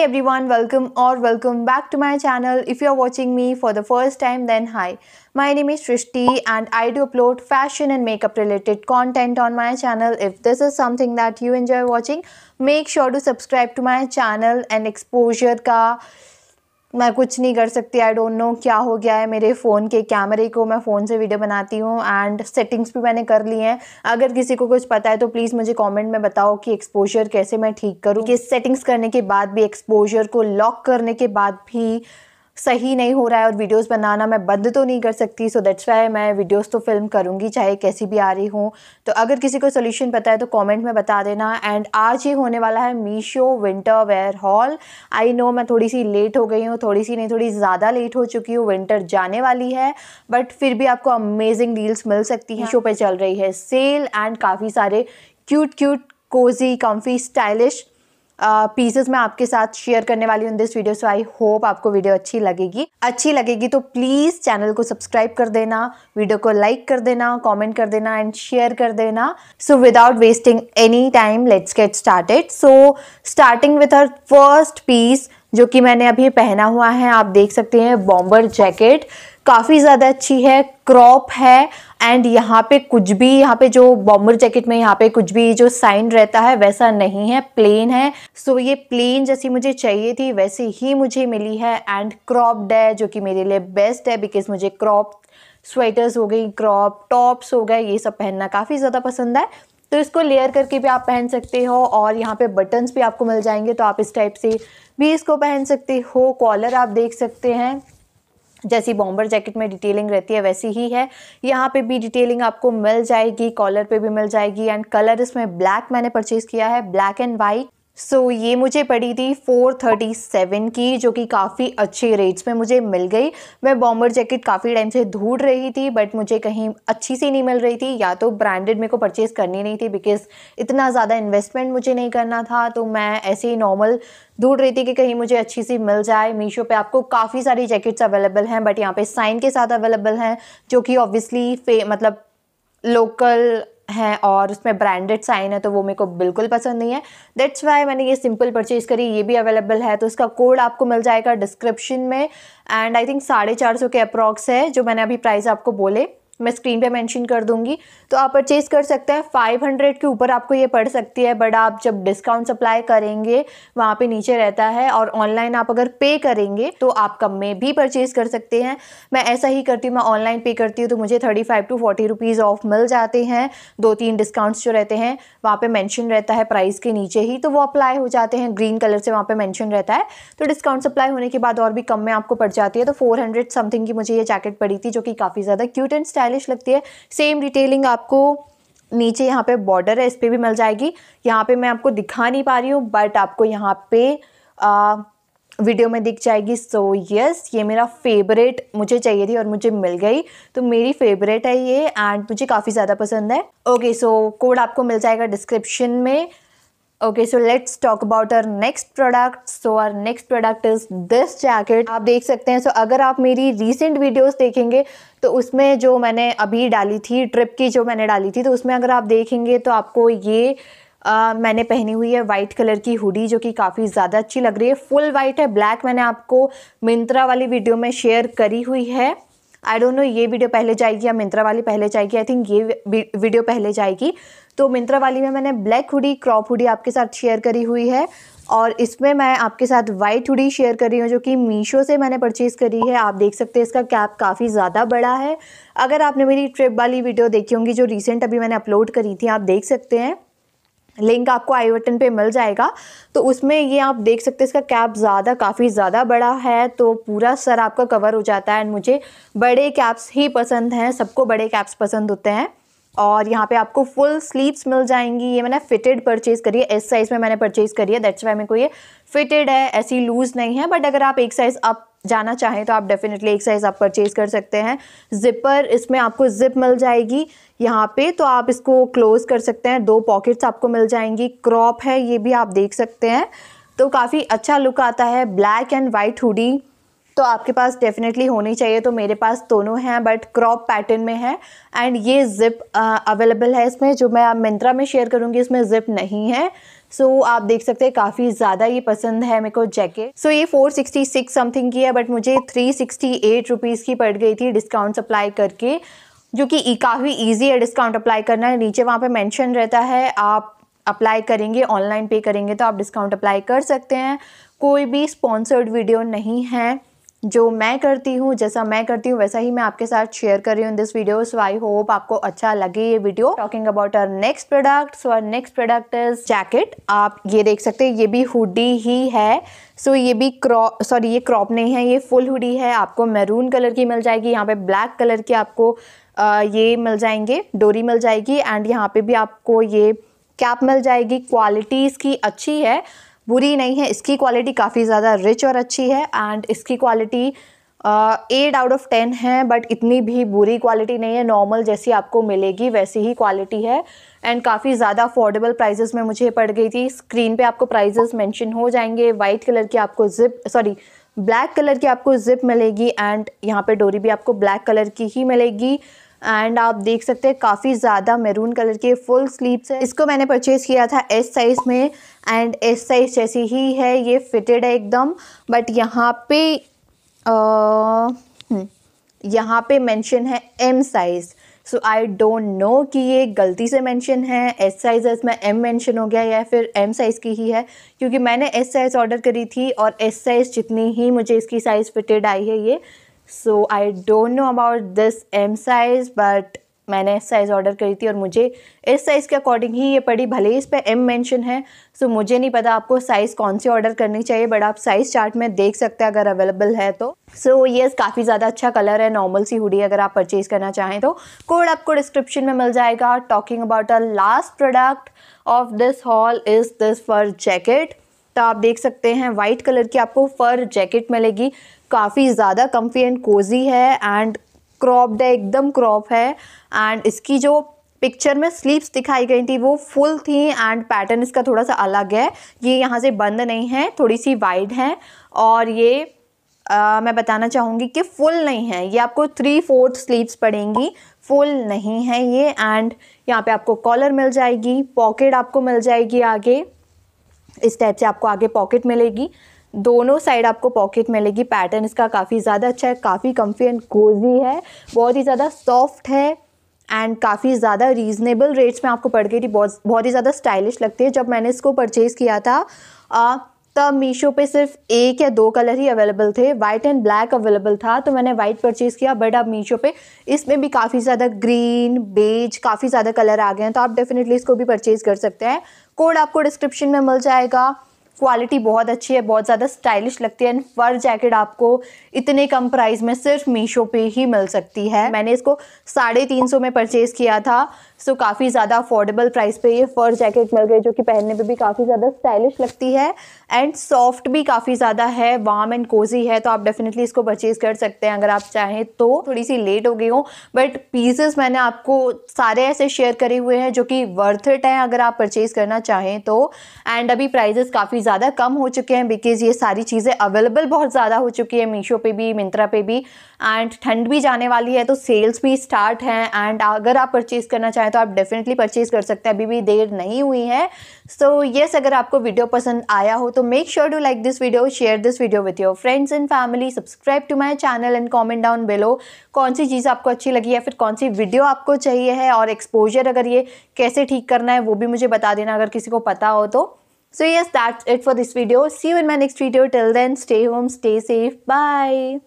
Hey everyone, welcome or welcome back to my channel. If you're watching me for the first time, then hi. My name is Srishti and I do upload fashion and makeup related content on my channel. If this is something that you enjoy watching, make sure to subscribe to my channel and exposure ka मैं कुछ नहीं कर सकती आई don't no क्या हो गया है मेरे फ़ोन के कैमरे को मैं फ़ोन से वीडियो बनाती हूँ एंड सेटिंग्स भी मैंने कर ली हैं अगर किसी को कुछ पता है तो प्लीज़ मुझे कमेंट में बताओ कि एक्सपोजर कैसे मैं ठीक करूँ कि सेटिंग्स करने के बाद भी एक्सपोजर को लॉक करने के बाद भी सही नहीं हो रहा है और वीडियोस बनाना मैं बंद तो नहीं कर सकती सो दैट्स वाई मैं वीडियोस तो फिल्म करूँगी चाहे कैसी भी आ रही हो तो अगर किसी को सोल्यूशन पता है तो कमेंट में बता देना एंड आज ही होने वाला है Meesho winter wear haul I know मैं थोड़ी सी लेट हो गई हूँ थोड़ी सी नहीं थोड़ी ज़्यादा लेट हो चुकी हूँ विंटर जाने वाली है बट फिर भी आपको अमेजिंग डील्स मिल सकती है शो पर चल रही है सेल एंड काफ़ी सारे cute cute cosy comfy stylish pieces मैं आपके साथ शेयर करने वाली हूँ this video so I hope आपको वीडियो अच्छी लगेगी अच्छी लगेगी तो प्लीज़ चैनल को सब्सक्राइब कर देना वीडियो को लाइक कर देना कॉमेंट कर देना एंड शेयर कर देना so without wasting any time let's get started so starting with our first piece जो कि मैंने अभी पहना हुआ है आप देख सकते हैं बॉम्बर जैकेट काफ़ी ज़्यादा अच्छी है क्रॉप है एंड यहाँ पे कुछ भी यहाँ पे जो बॉम्बर जैकेट में यहाँ पे कुछ भी जो साइन रहता है वैसा नहीं है प्लेन है सो so ये प्लेन जैसी मुझे चाहिए थी वैसी ही मुझे मिली है एंड क्रॉप्ड है जो कि मेरे लिए बेस्ट है बिकॉज मुझे क्रॉप स्वेटर्स हो गई क्रॉप टॉप्स हो गए ये सब पहनना काफ़ी ज़्यादा पसंद है तो इसको लेयर करके भी आप पहन सकते हो और यहाँ पे बटन्स भी आपको मिल जाएंगे तो आप इस टाइप से भी इसको पहन सकते हो कॉलर आप देख सकते हैं जैसी बॉम्बर जैकेट में डिटेलिंग रहती है वैसी ही है यहाँ पे भी डिटेलिंग आपको मिल जाएगी कॉलर पे भी मिल जाएगी एंड कलर इसमें ब्लैक मैंने परचेज़ किया है black and white so so, ये मुझे पड़ी थी 437 की जो कि काफ़ी अच्छे रेट्स में मुझे मिल गई मैं बॉम्बर जैकेट काफ़ी टाइम से ढूंढ रही थी बट मुझे कहीं अच्छी सी नहीं मिल रही थी या तो ब्रांडेड मेरे को परचेज़ करनी नहीं थी बिकॉज़ इतना ज़्यादा इन्वेस्टमेंट मुझे नहीं करना था तो मैं ऐसे ही नॉर्मल ढूंढ रही थी कि कहीं मुझे अच्छी सी मिल जाए मीशो पे आपको काफ़ी सारी जैकेट्स अवेलेबल हैं बट यहाँ पे साइन के साथ अवेलेबल हैं जो कि ऑब्वियसली मतलब लोकल हैं और उसमें ब्रांडेड साइन है तो वो मेरे को बिल्कुल पसंद नहीं है दैट्स वाई मैंने ये सिंपल परचेज़ करी ये भी अवेलेबल है तो इसका कोड आपको मिल जाएगा डिस्क्रिप्शन में एंड आई थिंक साढ़े चार सौ के अप्रॉक्स है जो मैंने अभी प्राइस आपको बोले मैं स्क्रीन पे मेंशन कर दूंगी तो आप परचेज़ कर सकते हैं 500 के ऊपर आपको ये पड़ सकती है बट आप जब डिस्काउंट अप्लाई करेंगे वहाँ पे नीचे रहता है और ऑनलाइन आप अगर पे करेंगे तो आप कम में भी परचेज़ कर सकते हैं मैं ऐसा ही करती हूँ मैं ऑनलाइन पे करती हूँ तो मुझे thirty five to forty rupees off मिल जाते हैं दो तीन डिस्काउंट्स जो रहते हैं वहाँ पर मैंशन रहता है प्राइस के नीचे ही तो वो अप्लाई हो जाते हैं ग्रीन कलर से वहाँ पर मैंशन रहता है तो डिस्काउंट अप्लाई होने के बाद और भी कम में आपको पड़ जाती है तो फोर समथिंग की मुझे ये जैकेट पड़ी थी जो कि काफ़ी ज़्यादा क्यूट एंड स्टाइल स्टाइलिश लगती है सेम डिटेलिंग आपको नीचे यहाँ पे बॉर्डर है इस पर भी मिल जाएगी यहाँ पे मैं आपको दिखा नहीं पा रही हूँ बट आपको यहाँ पे आ, वीडियो में दिख जाएगी सो so, यस yes, ये मेरा फेवरेट मुझे चाहिए थी और मुझे मिल गई तो मेरी फेवरेट है ये एंड मुझे काफ़ी ज़्यादा पसंद है ओके सो कोड आपको मिल जाएगा डिस्क्रिप्शन में okay so let's talk about our next product so our next product is this jacket आप देख सकते हैं सो so, अगर आप मेरी रिसेंट वीडियोस देखेंगे तो उसमें जो मैंने अभी डाली थी ट्रिप की जो मैंने डाली थी तो उसमें अगर आप देखेंगे तो आपको ये Uh, मैंने पहनी हुई है वाइट कलर की हुडी जो कि काफ़ी ज़्यादा अच्छी लग रही है फुल वाइट है ब्लैक मैंने आपको मिंत्रा वाली वीडियो में शेयर करी हुई है आई डोंट नो ये वीडियो पहले जाएगी या मिंत्रा वाली पहले जाएगी आई थिंक ये वीडियो पहले जाएगी तो मिंत्रा वाली में मैंने ब्लैक हुडी क्रॉप हुडी आपके साथ शेयर करी हुई है और इसमें मैं आपके साथ वाइट हुडी शेयर कर रही हूँ जो कि मीशो से मैंने परचेज़ करी है आप देख सकते हैं इसका कैप काफ़ी ज़्यादा बड़ा है अगर आपने मेरी ट्रिप वाली वीडियो देखी होंगी जो रिसेंट अभी मैंने अपलोड करी थी आप देख सकते हैं लिंक आपको आई बटन पे मिल जाएगा तो उसमें ये आप देख सकते हैं इसका कैप ज़्यादा काफ़ी ज़्यादा बड़ा है तो पूरा सर आपका कवर हो जाता है एंड मुझे बड़े कैप्स ही पसंद हैं सबको बड़े कैप्स पसंद होते हैं और यहाँ पे आपको फुल स्लीव्स मिल जाएंगी ये मैंने फिटेड परचेज़ करी है एस साइज़ में मैंने परचेज़ करी है दैट्स वाई मेरे को ये फिटेड है ऐसी लूज़ नहीं है बट अगर आप एक साइज़ अप जाना चाहें तो आप डेफिनेटली एक साइज़ आप परचेज़ कर सकते हैं जिपर इसमें आपको जिप मिल जाएगी यहाँ पे तो आप इसको क्लोज़ कर सकते हैं दो पॉकेट्स आपको मिल जाएंगी क्रॉप है ये भी आप देख सकते हैं तो काफ़ी अच्छा लुक आता है ब्लैक एंड वाइट हुडी तो आपके पास डेफिनेटली होनी चाहिए तो मेरे पास दोनों हैं बट क्रॉप पैटर्न में है एंड ये ज़िप अवेलेबल है इसमें जो मैं आप मिंत्रा में शेयर करूँगी इसमें ज़िप नहीं है सो so, आप देख सकते हैं काफ़ी ज़्यादा ये पसंद है मेरे को जैकेट सो so, ये 466 समथिंग की है बट मुझे 368 रुपीस की पड़ गई थी डिस्काउंट अप्लाई करके जो कि काफ़ी ईजी है डिस्काउंट अप्लाई करना है नीचे वहाँ पे मेंशन रहता है आप अप्लाई करेंगे ऑनलाइन पे करेंगे तो आप डिस्काउंट अप्लाई कर सकते हैं कोई भी स्पॉन्सर्ड वीडियो नहीं है जो मैं करती हूँ जैसा मैं करती हूँ वैसा ही मैं आपके साथ शेयर कर रही हूँ this video so I hope आपको अच्छा लगे ये video talking about our next product so our next product is jacket आप ये देख सकते हैं ये भी हुडी ही है सो so, ये भी क्रॉप सॉरी ये क्रॉप नहीं है ये फुल हुडी है आपको मैरून कलर की मिल जाएगी यहाँ पे ब्लैक कलर की आपको आ, ये मिल जाएंगे डोरी मिल जाएगी एंड यहाँ पे भी आपको ये कैप मिल जाएगी क्वालिटी इसकी अच्छी है बुरी नहीं है इसकी क्वालिटी काफ़ी ज़्यादा रिच और अच्छी है एंड इसकी quality eight out of ten है बट इतनी भी बुरी क्वालिटी नहीं है नॉर्मल जैसी आपको मिलेगी वैसी ही क्वालिटी है एंड काफ़ी ज़्यादा अफोर्डेबल प्राइजेस में मुझे पड़ गई थी स्क्रीन पे आपको प्राइजेस मेंशन हो जाएंगे वाइट कलर की आपको जिप सॉरी ब्लैक कलर की आपको जिप मिलेगी एंड यहाँ पे डोरी भी आपको ब्लैक कलर की ही मिलेगी एंड आप देख सकते हैं काफ़ी ज़्यादा मेरून कलर के फुल स्लीव्स है इसको मैंने परचेज़ किया था एस साइज़ में एंड एस साइज़ जैसी ही है ये फिटेड है एकदम बट यहाँ पे आ, हम्म, यहाँ पे मेंशन है M size so I don't know कि ये गलती से मेंशन है एस साइज़ में एम मेंशन हो गया या फिर एम साइज़ की ही है क्योंकि मैंने एस साइज़ ऑर्डर करी थी और एस साइज़ जितनी ही मुझे इसकी साइज़ फिटेड आई है ये so I don't know about this M size but मैंने एस साइज़ ऑर्डर करी थी और मुझे इस साइज़ के अकॉर्डिंग ही ये पड़ी भले ही इस पर एम मेंशन है सो so मुझे नहीं पता आपको साइज़ कौन सी ऑर्डर करनी चाहिए बट आप साइज़ चार्ट में देख सकते हैं अगर अवेलेबल है तो सो so, ये yes, काफ़ी ज़्यादा अच्छा कलर है नॉर्मल सी हुडी अगर आप परचेज़ करना चाहें तो कोड आपको डिस्क्रिप्शन में मिल जाएगा talking about a last product of this haul is this fur jacket तो आप देख सकते हैं वाइट कलर की आपको फर जैकेट मिलेगी काफ़ी ज़्यादा कम्फी एंड कोजी है एंड क्रॉप्ड है एकदम क्रॉप है एंड इसकी जो पिक्चर में स्लीव्स दिखाई गई थी वो फुल थी एंड पैटर्न इसका थोड़ा सा अलग है ये यहाँ से बंद नहीं है थोड़ी सी वाइड है और ये आ, मैं बताना चाहूँगी कि फुल नहीं है ये आपको थ्री फोर्थ स्लीव्स पड़ेंगी फुल नहीं है ये एंड यहाँ पे आपको कॉलर मिल जाएगी पॉकेट आपको मिल जाएगी आगे इस टाइप से आपको आगे पॉकेट मिलेगी दोनों साइड आपको पॉकेट मिलेगी पैटर्न इसका काफ़ी ज़्यादा अच्छा है काफ़ी कम्फी एंड कोजी है बहुत ही ज़्यादा सॉफ्ट है एंड काफ़ी ज़्यादा रीजनेबल रेट्स में आपको पड़ गई थी बहुत बहुत ही ज़्यादा स्टाइलिश लगती है जब मैंने इसको परचेज़ किया था तब मीशो पे सिर्फ एक या दो कलर ही अवेलेबल थे वाइट एंड ब्लैक अवेलेबल था तो मैंने वाइट परचेज़ किया बट अब मीशो पे इसमें भी काफ़ी ज़्यादा ग्रीन बेज काफ़ी ज़्यादा कलर आ गए हैं तो आप डेफिनेटली इसको भी परचेज़ कर सकते हैं कोड आपको डिस्क्रिप्शन में मिल जाएगा क्वालिटी बहुत अच्छी है बहुत ज़्यादा स्टाइलिश लगती है एंड फर जैकेट आपको इतने कम प्राइस में सिर्फ मीशो पे ही मिल सकती है मैंने इसको साढ़े तीन सौ में परचेज़ किया था सो काफ़ी ज़्यादा अफोर्डेबल प्राइस पे ये फर जैकेट मिल गई जो कि पहनने पे भी काफ़ी ज़्यादा स्टाइलिश लगती है एंड सॉफ्ट भी काफ़ी ज़्यादा है वार्म एंड कोजी है तो आप डेफिनेटली इसको परचेज़ कर सकते हैं अगर आप चाहें तो थोड़ी सी लेट हो गई हो बट पीसेस मैंने आपको सारे ऐसे शेयर करे हुए हैं जो कि वर्थ इट हैं अगर आप परचेज़ करना चाहें तो एंड अभी प्राइजेस काफ़ी ज़्यादा कम हो चुके हैं बिकॉज़ ये सारी चीज़ें अवेलेबल बहुत ज़्यादा हो चुकी है मीशो पर भी मिंत्रा पे भी एंड ठंड भी जाने वाली है तो सेल्स भी स्टार्ट हैं एंड अगर आप परचेज़ करना चाहें है तो आप डेफिनेटली परचेज़ कर सकते हैं अभी भी देर नहीं हुई है सो so, येस yes, अगर आपको वीडियो पसंद आया हो तो make sure to like this video share this video with your friends and family subscribe to my channel and comment down below कौन सी चीज़ आपको अच्छी लगी है फिर कौन सी वीडियो आपको चाहिए है और एक्सपोजर अगर ये कैसे ठीक करना है वो भी मुझे बता देना अगर किसी को पता हो तो So yes, that's it for this video. See you in my next video. Till then, stay home, stay safe. Bye.